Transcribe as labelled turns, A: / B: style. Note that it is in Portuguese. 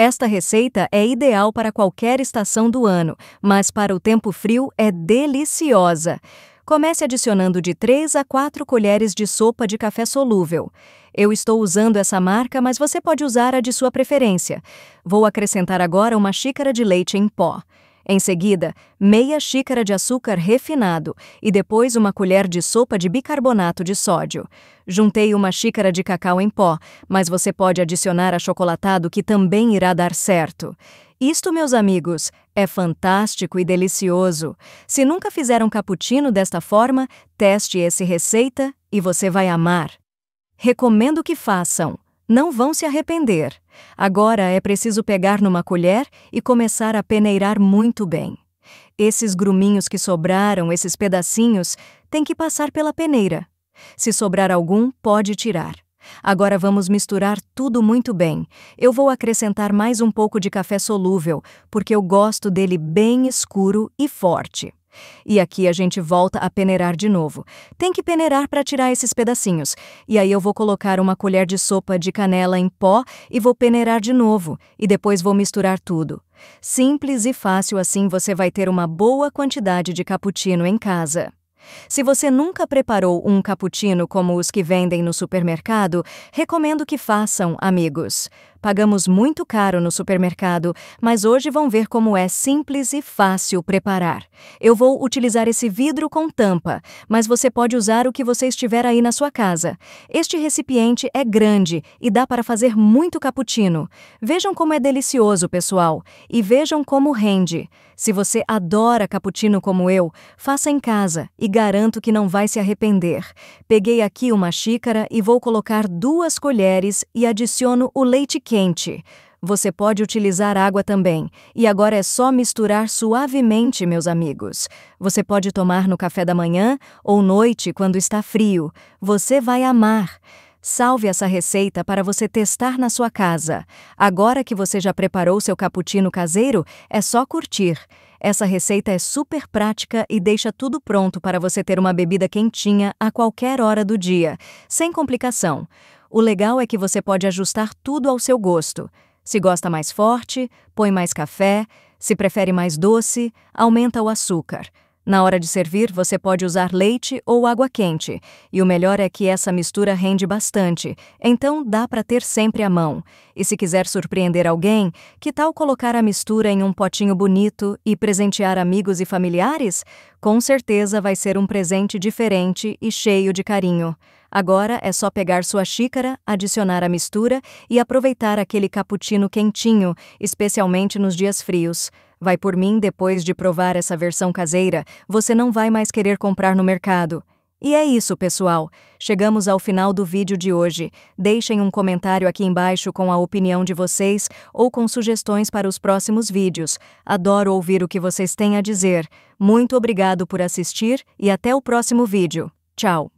A: Esta receita é ideal para qualquer estação do ano, mas para o tempo frio é deliciosa. Comece adicionando de 3 a 4 colheres de sopa de café solúvel. Eu estou usando essa marca, mas você pode usar a de sua preferência. Vou acrescentar agora uma xícara de leite em pó. Em seguida, meia xícara de açúcar refinado e depois uma colher de sopa de bicarbonato de sódio. Juntei uma xícara de cacau em pó, mas você pode adicionar achocolatado que também irá dar certo. Isto, meus amigos, é fantástico e delicioso. Se nunca fizeram cappuccino desta forma, teste essa receita e você vai amar. Recomendo que façam. Não vão se arrepender. Agora é preciso pegar numa colher e começar a peneirar muito bem. Esses gruminhos que sobraram, esses pedacinhos, têm que passar pela peneira. Se sobrar algum, pode tirar. Agora vamos misturar tudo muito bem. Eu vou acrescentar mais um pouco de café solúvel, porque eu gosto dele bem escuro e forte. E aqui a gente volta a peneirar de novo. Tem que peneirar para tirar esses pedacinhos. E aí eu vou colocar uma colher de sopa de canela em pó e vou peneirar de novo. E depois vou misturar tudo. Simples e fácil assim você vai ter uma boa quantidade de cappuccino em casa. Se você nunca preparou um cappuccino como os que vendem no supermercado, recomendo que façam, amigos. Pagamos muito caro no supermercado, mas hoje vão ver como é simples e fácil preparar. Eu vou utilizar esse vidro com tampa, mas você pode usar o que você estiver aí na sua casa. Este recipiente é grande e dá para fazer muito cappuccino. Vejam como é delicioso, pessoal, e vejam como rende. Se você adora cappuccino como eu, faça em casa e garanto que não vai se arrepender. Peguei aqui uma xícara e vou colocar duas colheres e adiciono o leite quente. Você pode utilizar água também, e agora é só misturar suavemente, meus amigos. Você pode tomar no café da manhã ou noite quando está frio. Você vai amar. Salve essa receita para você testar na sua casa. Agora que você já preparou seu cappuccino caseiro, é só curtir. Essa receita é super prática e deixa tudo pronto para você ter uma bebida quentinha a qualquer hora do dia, sem complicação. O legal é que você pode ajustar tudo ao seu gosto. Se gosta mais forte, põe mais café, se prefere mais doce, aumenta o açúcar. Na hora de servir, você pode usar leite ou água quente, e o melhor é que essa mistura rende bastante, então dá para ter sempre à mão. E se quiser surpreender alguém, que tal colocar a mistura em um potinho bonito e presentear amigos e familiares? Com certeza vai ser um presente diferente e cheio de carinho. Agora é só pegar sua xícara, adicionar a mistura e aproveitar aquele cappuccino quentinho, especialmente nos dias frios. Vai por mim, depois de provar essa versão caseira, você não vai mais querer comprar no mercado. E é isso, pessoal. Chegamos ao final do vídeo de hoje. Deixem um comentário aqui embaixo com a opinião de vocês ou com sugestões para os próximos vídeos. Adoro ouvir o que vocês têm a dizer. Muito obrigado por assistir e até o próximo vídeo. Tchau!